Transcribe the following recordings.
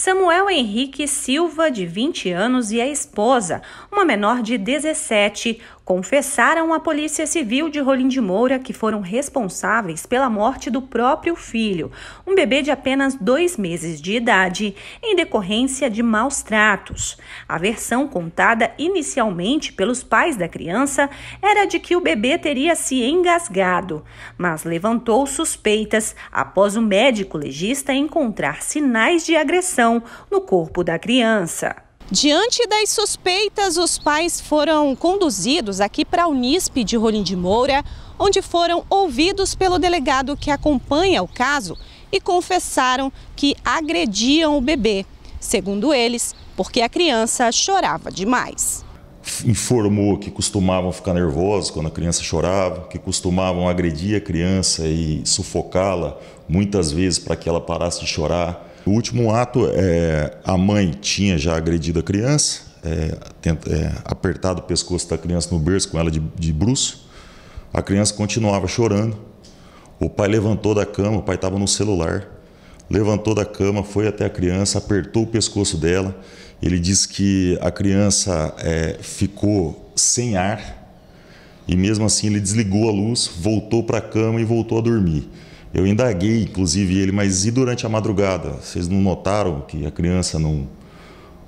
Samuel Henrique Silva, de 20 anos, e a esposa, uma menor de 17, confessaram à Polícia Civil de Rolim de Moura que foram responsáveis pela morte do próprio filho, um bebê de apenas dois meses de idade, em decorrência de maus tratos. A versão contada inicialmente pelos pais da criança era de que o bebê teria se engasgado, mas levantou suspeitas após o médico legista encontrar sinais de agressão no corpo da criança. Diante das suspeitas, os pais foram conduzidos aqui para a Nisp de Rolim de Moura, onde foram ouvidos pelo delegado que acompanha o caso e confessaram que agrediam o bebê, segundo eles, porque a criança chorava demais. Informou que costumavam ficar nervosos quando a criança chorava, que costumavam agredir a criança e sufocá-la muitas vezes para que ela parasse de chorar o último ato, é, a mãe tinha já agredido a criança, é, tenta, é, apertado o pescoço da criança no berço com ela de, de bruço. A criança continuava chorando. O pai levantou da cama, o pai estava no celular. Levantou da cama, foi até a criança, apertou o pescoço dela. Ele disse que a criança é, ficou sem ar e, mesmo assim, ele desligou a luz, voltou para a cama e voltou a dormir. Eu indaguei, inclusive, ele, mas e durante a madrugada? Vocês não notaram que a criança não,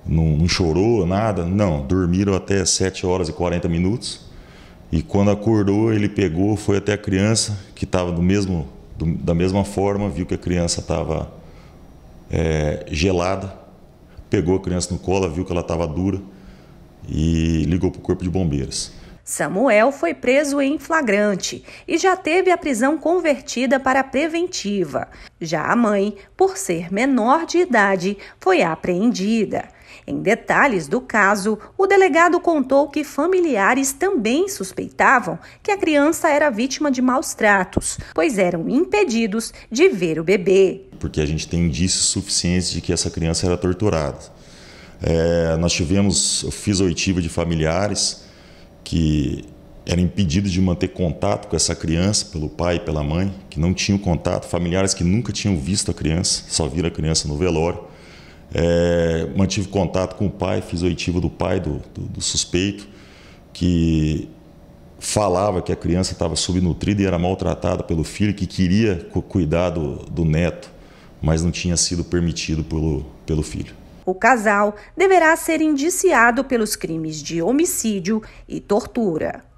não, não chorou, nada? Não, dormiram até 7 horas e 40 minutos. E quando acordou, ele pegou, foi até a criança, que estava do mesmo, do, da mesma forma, viu que a criança estava é, gelada, pegou a criança no colo, viu que ela estava dura e ligou para o corpo de bombeiros. Samuel foi preso em flagrante e já teve a prisão convertida para preventiva. Já a mãe, por ser menor de idade, foi apreendida. Em detalhes do caso, o delegado contou que familiares também suspeitavam que a criança era vítima de maus tratos, pois eram impedidos de ver o bebê. Porque a gente tem indícios suficientes de que essa criança era torturada. É, nós tivemos, eu fiz oitiva de familiares que era impedido de manter contato com essa criança pelo pai e pela mãe, que não tinham contato, familiares que nunca tinham visto a criança, só viram a criança no velório. É, mantive contato com o pai, fiz oitivo do pai do, do, do suspeito, que falava que a criança estava subnutrida e era maltratada pelo filho, que queria cuidar do, do neto, mas não tinha sido permitido pelo, pelo filho o casal deverá ser indiciado pelos crimes de homicídio e tortura.